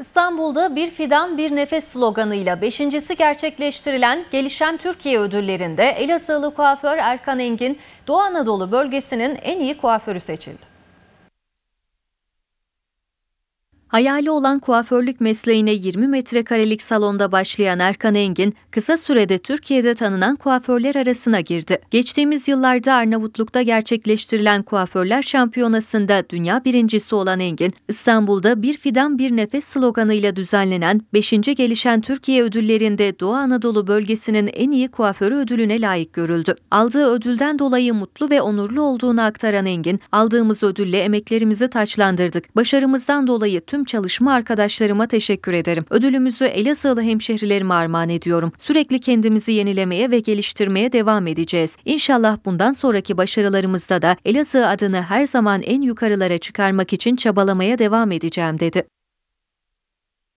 İstanbul'da bir fidan bir nefes sloganıyla beşincisi gerçekleştirilen Gelişen Türkiye ödüllerinde Elazığlı kuaför Erkan Engin Doğu Anadolu bölgesinin en iyi kuaförü seçildi. Hayali olan kuaförlük mesleğine 20 metrekarelik salonda başlayan Erkan Engin, kısa sürede Türkiye'de tanınan kuaförler arasına girdi. Geçtiğimiz yıllarda Arnavutluk'ta gerçekleştirilen kuaförler şampiyonasında dünya birincisi olan Engin, İstanbul'da Bir Fidan Bir Nefes sloganıyla düzenlenen 5. Gelişen Türkiye Ödülleri'nde Doğu Anadolu bölgesinin en iyi kuaförü ödülüne layık görüldü. Aldığı ödülden dolayı mutlu ve onurlu olduğunu aktaran Engin, aldığımız ödülle emeklerimizi taçlandırdık. Başarımızdan dolayı tüm tüm çalışma arkadaşlarıma teşekkür ederim. Ödülümüzü Elazığlı hemşehrilerime armağan ediyorum. Sürekli kendimizi yenilemeye ve geliştirmeye devam edeceğiz. İnşallah bundan sonraki başarılarımızda da Elazığ adını her zaman en yukarılara çıkarmak için çabalamaya devam edeceğim dedi.